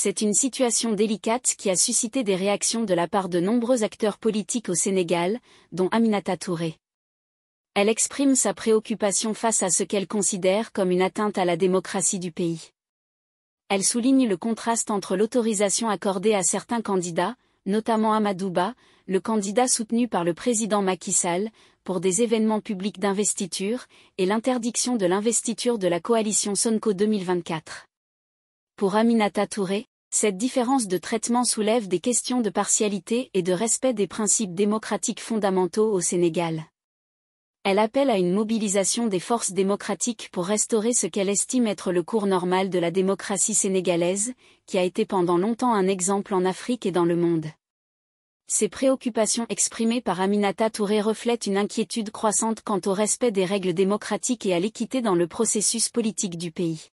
C'est une situation délicate qui a suscité des réactions de la part de nombreux acteurs politiques au Sénégal, dont Aminata Touré. Elle exprime sa préoccupation face à ce qu'elle considère comme une atteinte à la démocratie du pays. Elle souligne le contraste entre l'autorisation accordée à certains candidats, notamment Amadouba, le candidat soutenu par le président Macky Sall, pour des événements publics d'investiture, et l'interdiction de l'investiture de la coalition Sonko 2024. Pour Aminata Touré, cette différence de traitement soulève des questions de partialité et de respect des principes démocratiques fondamentaux au Sénégal. Elle appelle à une mobilisation des forces démocratiques pour restaurer ce qu'elle estime être le cours normal de la démocratie sénégalaise, qui a été pendant longtemps un exemple en Afrique et dans le monde. Ces préoccupations exprimées par Aminata Touré reflètent une inquiétude croissante quant au respect des règles démocratiques et à l'équité dans le processus politique du pays.